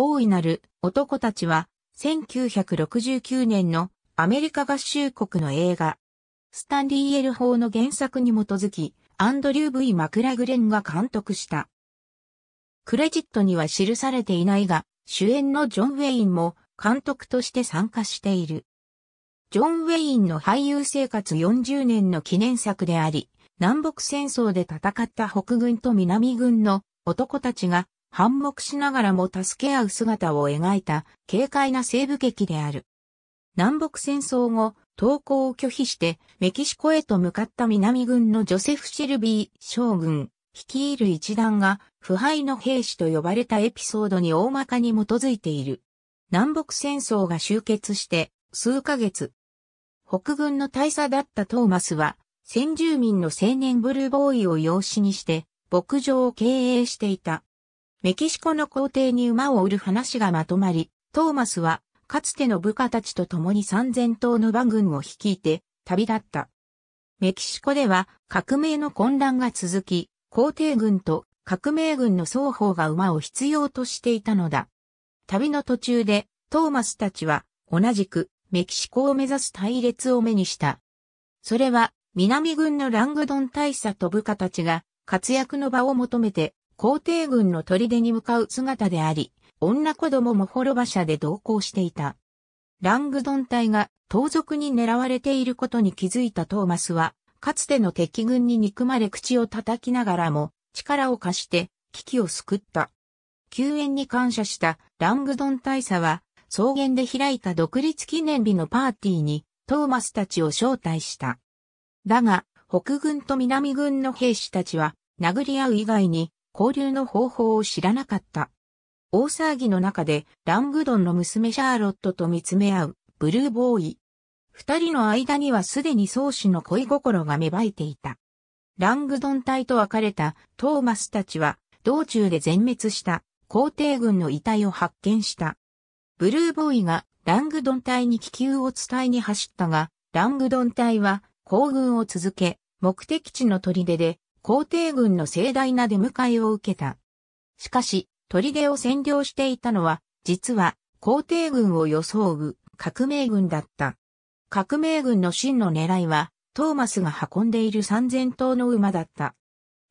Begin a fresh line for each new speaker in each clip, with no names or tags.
大いなる男たちは、1969年のアメリカ合衆国の映画、スタンリー・エル法の原作に基づき、アンドリュー・ブイ・マクラグレンが監督した。クレジットには記されていないが、主演のジョン・ウェインも監督として参加している。ジョン・ウェインの俳優生活40年の記念作であり、南北戦争で戦った北軍と南軍の男たちが反目しながらも助け合う姿を描いた軽快な西部劇である。南北戦争後、投降を拒否してメキシコへと向かった南軍のジョセフ・シルビー将軍、率いる一団が腐敗の兵士と呼ばれたエピソードに大まかに基づいている。南北戦争が終結して数ヶ月。北軍の大佐だったトーマスは、先住民の青年ブルーボーイを養子にして、牧場を経営していた。メキシコの皇帝に馬を売る話がまとまり、トーマスは、かつての部下たちと共に3000頭の馬群を率いて、旅立った。メキシコでは、革命の混乱が続き、皇帝軍と革命軍の双方が馬を必要としていたのだ。旅の途中で、トーマスたちは、同じく、メキシコを目指す隊列を目にした。それは、南軍のラングドン大佐と部下たちが、活躍の場を求めて、皇帝軍の砦に向かう姿であり、女子供も滅馬車で同行していた。ラングドン隊が盗賊に狙われていることに気づいたトーマスは、かつての敵軍に憎まれ口を叩きながらも、力を貸して危機を救った。救援に感謝したラングドン大佐は、草原で開いた独立記念日のパーティーにトーマスたちを招待した。だが、北軍と南軍の兵士たちは殴り合う以外に交流の方法を知らなかった。大騒ぎの中でラングドンの娘シャーロットと見つめ合うブルーボーイ。二人の間にはすでに宗始の恋心が芽生えていた。ラングドン隊と別れたトーマスたちは道中で全滅した皇帝軍の遺体を発見した。ブルーボーイがラングドン隊に気球を伝えに走ったが、ラングドン隊は行軍を続け、目的地の砦で皇帝軍の盛大な出迎えを受けた。しかし、砦を占領していたのは、実は皇帝軍を装う革命軍だった。革命軍の真の狙いは、トーマスが運んでいる3000頭の馬だった。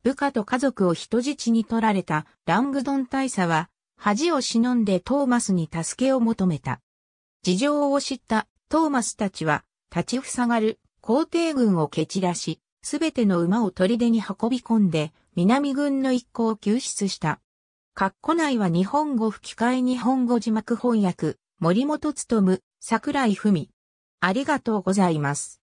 部下と家族を人質に取られたラングドン大佐は、恥を忍んでトーマスに助けを求めた。事情を知ったトーマスたちは、立ちふさがる皇帝軍を蹴散らし、すべての馬を砦に運び込んで、南軍の一行を救出した。括弧内は日本語吹き替え日本語字幕翻訳、森本勤、桜井文。ありがとうございます。